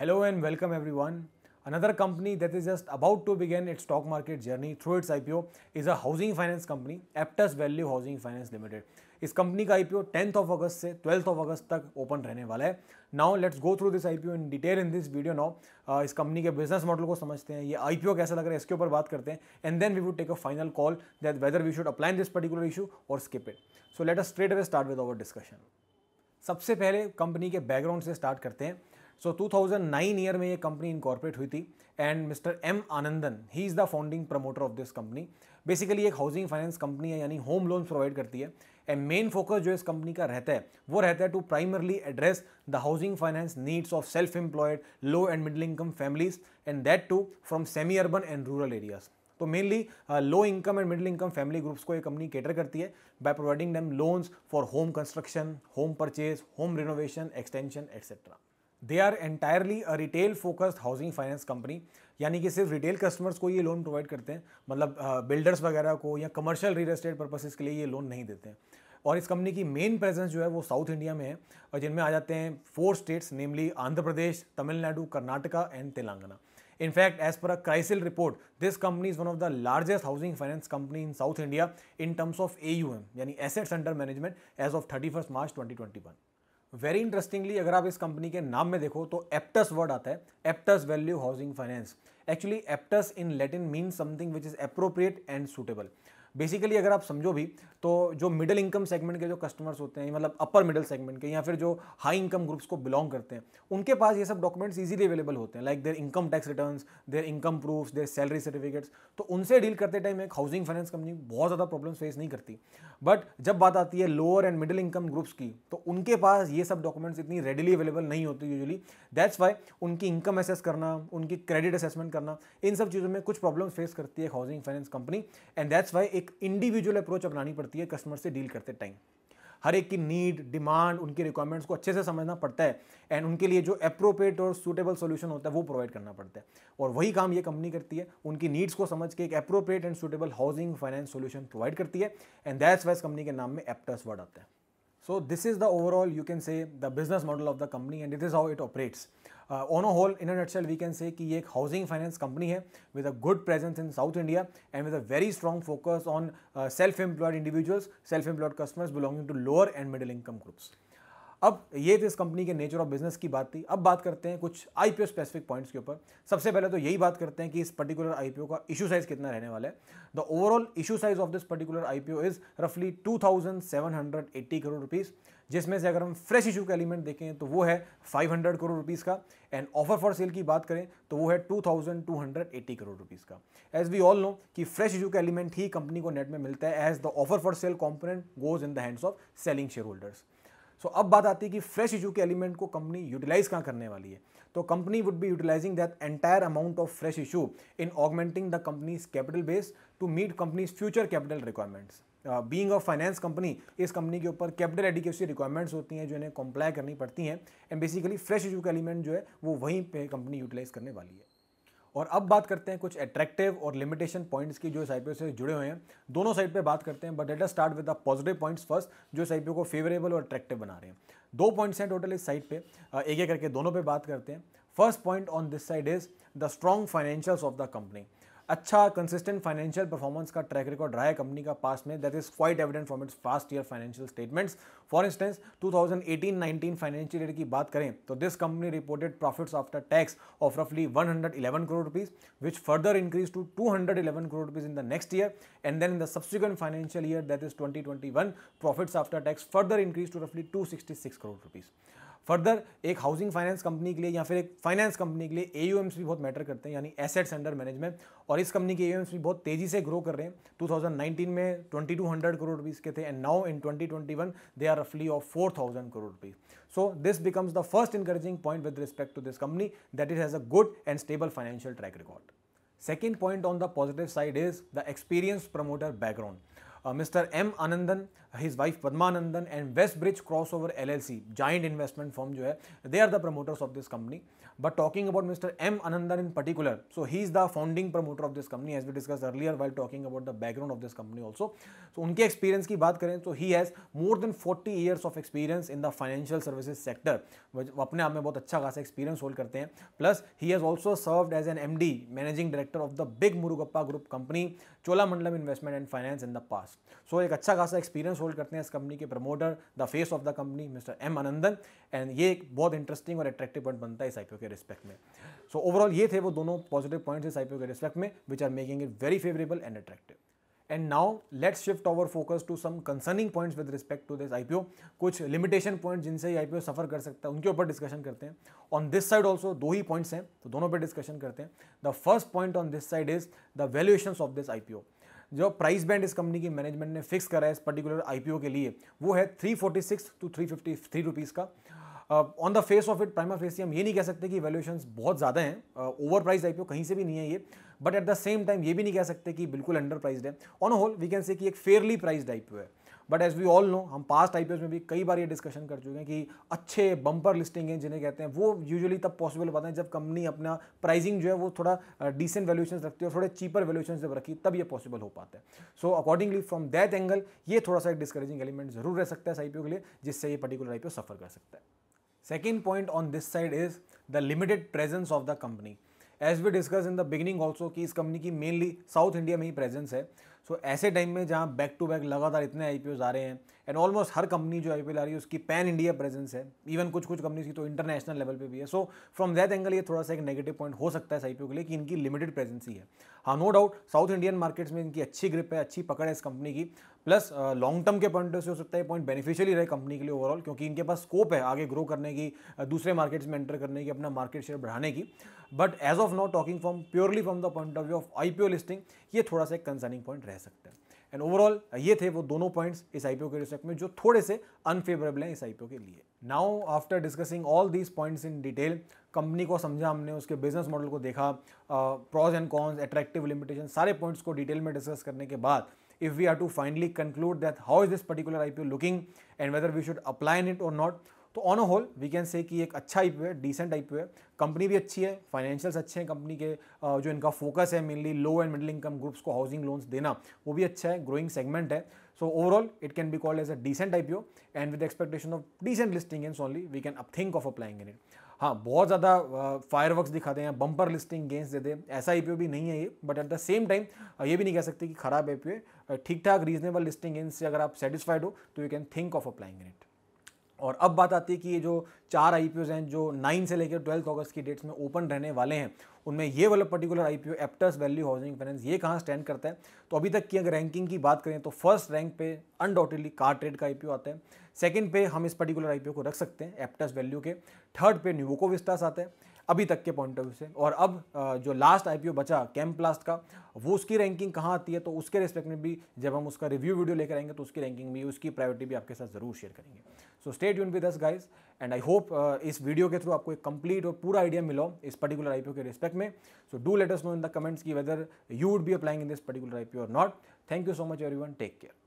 Hello and welcome everyone another company that is just about to begin its stock market journey through its I P O is a housing finance company Aptus value housing finance limited इस कंपनी का I P O tenth of August से twelfth of August तक open रहने वाला है now let's go through this I P O in detail in this video now इस company के बिजनेस मॉडल को समझते हैं ये आई ओ कैसा लग रहा है इसके ऊपर बात करते हैं and then we would take a final call that whether we should apply in this particular issue और skip it so let us straight away start with our discussion सबसे पहले कंपनी के बैकग्राउंड से स्टार्ट करते हैं सो so, 2009 ईयर में ये company incorporate हुई थी and mister M Anandan he is the founding promoter of this company basically एक हाउसिंग फाइनेंस कंपनी है यानी होम लोन्स प्रोवाइड करती है एंड मेन फोकस जो इस कंपनी का रहता है वो रहता है to primarily address the housing finance needs of self employed low and middle income families and that too from semi urban and rural areas तो mainly low income and middle income family groups को ये company cater करती है by providing them loans for home construction home purchase home renovation extension etcetera they are entirely a retail focused housing finance company यानी कि सिर्फ retail customers को ये loan provide करते हैं मतलब बिल्डर्स वगैरह को या कमर्शियल रियल एस्टेट पर्पसेस के लिए ये लोन नहीं देते हैं और इस कंपनी की मेन प्रेजेंस जो है वो साउथ इंडिया में है और जिनमें आ जाते हैं four states namely Andhra Pradesh Tamil Nadu Karnataka and Telangana in fact as per a CRISIL report this company is one of the largest housing finance company in south India in terms of a यानी assets under management as of thirty March twenty very interestingly अगर आप इस company के नाम में देखो तो Aptus word आता है Aptus value housing finance actually Aptus in Latin mean something which is appropriate and suitable basically अगर आप समझो भी तो जो मिडिल इनकम सेगमेंट के जो कस्टमर्स होते हैं मतलब अपर मिडिल सेगमेंट के या फिर जो हाई इनकम ग्रुप्स को बिलोंग करते हैं उनके पास ये सब डॉक्यूमेंट्स ईजिली अवेलेबल होते हैं like their income tax return their income proof their salary certificates तो उनसे डील करते टाइम एक हाउसिंग फाइनेंस कंपनी बहुत ज़्यादा प्रॉब्लम फेस नहीं करती बट जब बात आती है lower and middle income groups की तो उनके पास ये सब डॉक्यूमेंट्स इतनी रेडिली अवेलेबल नहीं होती यूजली दैट्स वाई उनकी इनकम असेस करना उनकी क्रेडिट असेसमेंट करना इन सब चीज़ों में कुछ प्रॉब्लम फेस करती है housing finance company and that's why एक इंडिविजुअल अप्रोच अपनानी पड़ती है कस्टमर से डील करते टाइम हर एक की नीड डिमांड उनके रिक्वायरमेंट्स को अच्छे से समझना पड़ता है एंड उनके लिए जो अप्रोप्रिएट और सूटेबल सोल्यूशन होता है वो प्रोवाइड करना पड़ता है और वही काम ये कंपनी करती है उनकी नीड्स को समझ के एक appropriate and suitable housing finance solution provide करती है एंड दैट्स वाइज कंपनी के नाम में एप्टस वर्ड आता है so this is the overall you can say the business model of the company and it is how it operates on a whole in nutshell we can say कि ये एक housing finance company है with a good presence in south India and with a very strong focus on self employed individuals self employed customers belonging to lower and middle income groups अब ये तो इस company के nature of business की बात थी अब बात करते हैं कुछ आई स्पेसिफिक पॉइंट्स के ऊपर सबसे पहले तो यही बात करते हैं कि इस पर्टिकुलर आई का इशू साइज कितना रहने वाला है the overall issue size of this particular I is रफली टू करोड़ रुपीज़ जिसमें से अगर हम फ्रेश इशू का एलिमेंट देखें तो वो है 500 करोड़ रुपीज़ का एंड ऑफर फॉर सेल की बात करें तो वो है 2280 करोड़ रुपीज़ का एज वी ऑल नो कि फ्रेश इशू का एलिमेंट ही कंपनी को नेट में मिलता है as the offer for sale component goes in the hands of selling shareholders so अब बात आती है कि फ्रेश इशू के एलिमेंट को कंपनी यूटिलाइज कहाँ करने वाली है तो company would be utilising that entire amount of fresh issue in augmenting the company's capital base to meet company's future capital requirements being of finance company इस company के ऊपर कैपिटल एडिकेसी रिक्वायरमेंट्स होती हैं जो इन्हें कॉम्प्लाई करनी पड़ती हैं एंड बेसिकली फ्रेश इशू का एलिमेंट जो है वो वहीं पे कंपनी यूटिलाइज करने वाली है और अब बात करते हैं कुछ अट्रैक्टिव और लिमिटेशन पॉइंट्स की जो इस आई से जुड़े हुए हैं दोनों साइड पे बात करते हैं but let us start with the positive points first जो इस आई को फेवरेबल और अट्रैक्टिव बना रहे हैं दो पॉइंट्स हैं टोटल इस साइड पे एक एक करके दोनों पे बात करते हैं first point on this side is the strong financials of the company अच्छा कंसिस्टेंट फाइनेंशियल परफॉर्मेंस का ट्रैक रिकॉर्ड रहा है कंपनी का पास में that is quite evident from its past year financial statements for instance 2018-19 financial year की बात करें तो this company reported profits after tax of रफली 111 crore rupees which further increase to 211 crore rupees in the next year and then in the subsequent financial year that is 2021 profits after tax further increase to रफली 266 crore rupees further एक housing finance company के लिए या फिर एक finance company के लिए ए भी बहुत मैटर करते हैं यानी एसेट्स अंडर मैनेजमेंट और इस कंपनी के ए भी बहुत तेज़ी से ग्रो कर रहे हैं 2019 में 2200 करोड़ रुपीज़ के थे and now in 2021 they are रफली of 4000 crore rupees so this becomes the first encouraging point with respect to this company that it has a good and stable financial track record second point on the positive side is the experience promoter background mister M Anandan his wife Padmanandan and West Bridge Crossover L L C joint investment firm जो है they are the promoters of this company but talking about mister M Anandan in particular so he is the founding promoter of this company as we discuss earlier while talking about the background of this company also so उनके experience की बात करें तो he has more than forty years of experience in the financial services sector अपने आप में बहुत अच्छा खासा एक्सपीरियंस होल्ड करते हैं plus he has also serve as an M D managing director of the big Murugappa group company Cholamandalam investment and finance in the past so एक अच्छा खासा एक्सपीरियंस रिकॉर्ड्स होल्ड करते हैं इस कंपनी के promoter the face of the company mister M Anandan and ये एक बहुत इंटरेस्टिंग और अट्रैक्टिव पॉइंट बनता है इस आईपीओ के रिस्पेक्ट में सो so, ओवरऑल ये थे वो दोनों पॉजिटिव पॉइंट्स इस आईपीओ के रिस्पेक्ट में which are making it very favourable and attractive and now let's shift our focus to some concerning points with respect to this IPO कुछ लिमिटेशन पॉइंट जिनसे ये आईपीओ सफर कर सकता है उनके ऊपर डिस्कशन करते हैं ऑन दिस साइड ऑल्सो दो ही पॉइंट्स हैं तो दोनों पर डिस्कशन करते हैं the first point on this side is the valuation of this IPO P O जो प्राइस बैंड इस कंपनी की मैनेजमेंट ने फिक्स करा है इस पर्टिकुलर आईपीओ के लिए वो है 346 टू 353 रुपीज़ का on the face of it prima facie हम ये नहीं कह सकते कि वैल्यूएशन बहुत ज़्यादा हैं ओवर प्राइज आईपीओ कहीं से भी नहीं है ये but at the same time ये भी नहीं कह सकते कि बिल्कुल अंडर प्राइज है on whole we can say कि एक फेयरली प्राइज आईपीओ है but as we all know हम पास्ट आई में भी कई बार ये डिस्कशन कर चुके हैं कि अच्छे बम्पर लिस्टिंग हैं जिन्हें कहते हैं वो यूजुअली तब पॉसिबल हो पाते हैं जब कंपनी अपना प्राइसिंग जो है वो थोड़ा डिसेंट वैल्यूशन रखती है और थोड़े चीपर वैल्यूशन जब रखी तब ये पॉसिबल हो पाता है so accordingly from that angle ये थोड़ा सा एक डिस्करेजिंग एलिमेंट जरूर रह सकता है इस आईपीओ के लिए जिससे ये पर्टिकुलर आईपीओ सफर कर सकता है second point on this side is the limited presence of the company as we discuss in the beginning also कि इस कंपनी की मेनली साउथ इंडिया में ही प्रेजेंस है सो ऐसे टाइम में जहाँ बैक टू बैक लगातार इतने आई आ रहे हैं एंड ऑलमोस्ट हर कंपनी जो आई आ रही है उसकी पैन इंडिया प्रेजेंस है इवन कुछ कुछ कंपनीज की तो इंटरनेशनल लेवल पे भी है सो फ्रॉम दैट एंगल ये थोड़ा सा एक नेगेटिव पॉइंट हो सकता है इस के लिए कि इनकी लिमिटेड प्रेजेंस ही है हाँ no doubt South Indian markets में इनकी अच्छी ग्रिप है अच्छी पकड़ है इस कंपनी की प्लस लॉन्ग टर्म के पॉइंट से हो सकता है पॉइंट बेनिफिशियल ही रहे कंपनी के लिए ओवरऑल क्योंकि इनके पास स्कोप है आगे ग्रो करने की दूसरे मार्केट्स में एंटर करने की अपना मार्केट शेयर बढ़ाने की but as of not talking from purely from the point of view of I listing ये थोड़ा सा एक कंसर्निंग पॉइंट रह सकते हैं एंड ओवरऑल ये थे वो दोनों पॉइंट्स इस आईपीओ के रिस्पेक्ट में जो थोड़े से अनफेवरेबल हैं इस आईपीओ के लिए now after discussing all these points in detail company को समझा हमने उसके बिजनेस मॉडल को देखा pros and cons attractive limitation सारे पॉइंट्स को डिटेल में डिस्कस करने के बाद if we are to finally conclude that how is this particular IPO looking and whether we should apply in it or not. तो on a whole we can say कि एक अच्छा आई है डिसेंट आई है कंपनी भी अच्छी है फाइनेंशियल्स अच्छे हैं कंपनी के जो इनका फोकस है mainly low and middle income groups को हाउसिंग लोन्स देना वो भी अच्छा है ग्रोइंग सेगमेंट है so overall it can be called as a decent I and with expectation of decent listing in only we can up think of applying in it हाँ बहुत ज़्यादा फायर वर्क दिखाते हैं बम्पर लिस्टिंग गेंस देते हैं ऐसा आई भी नहीं है ये but at the same time ये भी नहीं कह सकते कि खराब आई ठीक ठाक रीजनेबल लिस्टिंग गेंस से अगर आप सेटिस्फाइड हो तो you can think of applying it और अब बात आती है कि ये जो चार आई हैं जो नाइन से लेकर ट्वेल्थ अगस्त की डेट्स में ओपन रहने वाले हैं उनमें ये वाला particular I P Aptus value housing Finance ये कहाँ स्टैंड करता है तो अभी तक की अगर रैंकिंग की बात करें तो फर्स्ट रैंक पे अनडाउटेडली कार ट्रेड का आई आता है सेकेंड पे हम इस पर्टिकुलर आई को रख सकते हैं एप्टस वैल्यू के थर्ड पे न्यूको विस्तास आता है अभी तक के पॉइंट ऑफ व्यू से और अब जो लास्ट आईपीओ बचा कैंप लास्ट का वो उसकी रैंकिंग कहाँ आती है तो उसके रिस्पेक्ट में भी जब हम उसका रिव्यू वीडियो लेकर आएंगे तो उसकी रैंकिंग भी उसकी प्रायोरिटी भी आपके साथ जरूर शेयर करेंगे सो स्टेट यून with us guys and I hope इस वीडियो के थ्रू आपको एक कंप्लीट और पूरा आइडिया मिलो इस पर्टिकुलर आईपीओ के रिस्पेक्ट में so do let us know in the comments की whether you would be applying in this particular IPO और not thank you so much every take care